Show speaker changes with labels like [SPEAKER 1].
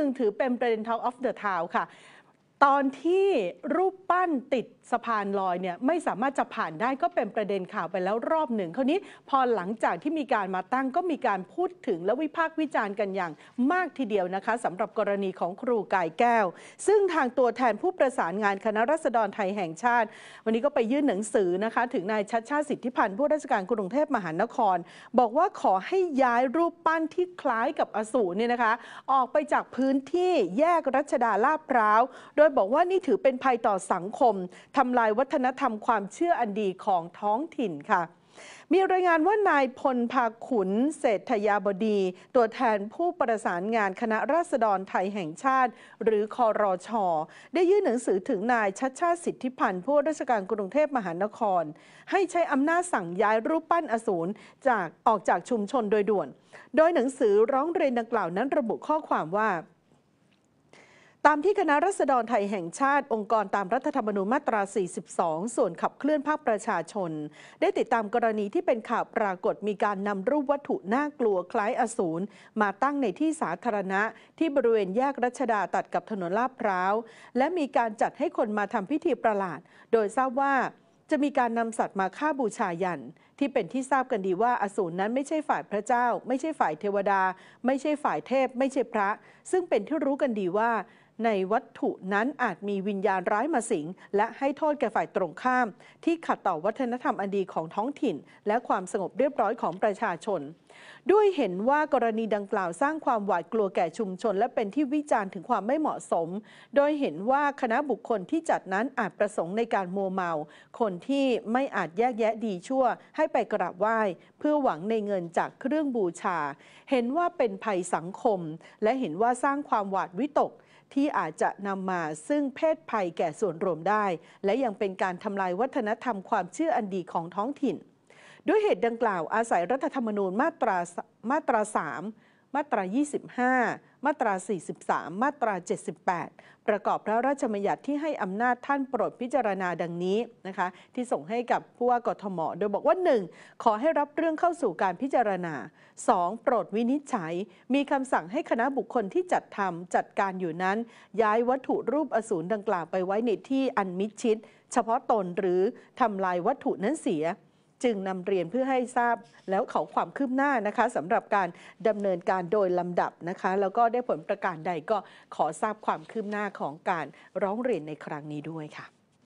[SPEAKER 1] หนึ่งถือเป็นประเด็น Talk of the Town ค่ะตอนที่รูปปั้นติดสะพานลอยเนี่ยไม่สามารถจะผ่านได้ก็เป็นประเด็นข่าวไปแล้วรอบหนึ่งคราวนี้พอหลังจากที่มีการมาตั้งก็มีการพูดถึงและวิพากษ์วิจารณ์กันอย่าง มากทีเดียวนะคะสำหรับกรณีของครูกายแก้ว ซึ่งทางตัวแทนผู้ประสานงานคณะรัษฎรไทยแห่งชาติ วันนี้ก็ไปยื่นหนังสือนะคะถึงนายชัดชาติสิทธิพันธ์ผู้ราชการกรุงเทพมหานคร บอกว่าขอให้ย้ายรูปปั้นที่คล้ายกับอสูรเนี่ยนะคะออกไปจากพื้นที่แยกรัชดาลาดพร้าวโดยยบอกว่านี่ถือเป็นภัยต่อสังคมทำลายวัฒนธรรมความเชื่ออันดีของท้องถิ่นค่ะ มีรายงานว่านายพลภาขุนเศรษฐยาบดี ตัวแทนผู้ประสานงานคณะราษฎรไทยแห่งชาติ หรือคอรอชอได้ยื่นหนังสือถึงนายชัดชาติสิทธิพันธ์ผู้ราชการกรุงเทพมหานคร ให้ใช้อำนาจสั่งย้ายรูปปั้นอสูรจากออกจากชุมชนโดยด่วน โดยหนังสือร้องเรียนดังกล่าวนั้นระบุข้อความว่าตามที่คณะรัษฎรไทยแห่งชาติองค์กรตามรัฐธรรมนูญมาตรา 42 ส่วนขับเคลื่อนภาคประชาชน ได้ติดตามกรณีที่เป็นข่าวปรากฏมีการนำรูปวัตถุน่ากลัวคล้ายอสูรมาตั้งในที่สาธารณะ ที่บริเวณแยกรัชดาตัดกับถนนลาดพร้าว และมีการจัดให้คนมาทำพิธีประหลาด โดยทราบว่าจะมีการนำสัตว์มาฆ่าบูชายันที่เป็นที่ทราบกันดีว่าอสูรนั้นไม่ใช่ฝ่ายพระเจ้า ไม่ใช่ฝ่ายเทวดา ไม่ใช่ฝ่ายเทพ ไม่ใช่พระ ซึ่งเป็นที่รู้กันดีว่าในวัตถุนั้นอาจมีวิญญาณร้ายมาสิงและให้โทษแก่ฝ่ายตรงข้าม ที่ขัดต่อวัฒนธรรมอันดีของท้องถิ่น และความสงบเรียบร้อยของประชาชน ด้วยเห็นว่ากรณีดังกล่าวสร้างความหวาดกลัวแก่ชุมชน และเป็นที่วิจารณ์ถึงความไม่เหมาะสม โดยเห็นว่าคณะบุคคลที่จัดนั้นอาจประสงค์ในการมัวเมาคนที่ไม่อาจแยกแยะดีชั่ว ให้ไปกราบไหว้ เพื่อหวังในเงินจากเครื่องบูชา เห็นว่าเป็นภัยสังคม และเห็นว่าสร้างความหวาดวิตกที่อาจจะนำมาซึ่งเพศภัยแก่ส่วนรวมได้ และยังเป็นการทำลายวัฒนธรรมความเชื่ออันดีของท้องถิ่น ด้วยเหตุดังกล่าวอาศัยรัฐธรรมนูญมาตรามาตรา3มาตรา 25 มาตรา 43 มาตรา 78 ประกอบพระราชบัญญัติที่ให้อำนาจท่านโปรดพิจารณาดังนี้นะคะ ที่ส่งให้กับผู้ว่ากทม โดยบอกว่า 1. ขอให้รับเรื่องเข้าสู่การพิจารณา 2. โปรดวินิจฉัย มีคำสั่งให้คณะบุคคลที่จัดทำจัดการอยู่นั้น ย้ายวัตถุรูปอสูรดังกล่าวไปไว้ในที่อันมิชิด เฉพาะตนหรือทำลายวัตถุนั้นเสียจึงนำเรียนเพื่อให้ทราบแล้วเขาความคืบหน้านะคะสำหรับการดำเนินการโดยลำดับนะคะ แล้วก็ได้ผลประกาศใดก็ขอทราบความคืบหน้าของการร้องเรียนในครั้งนี้ด้วยค่ะ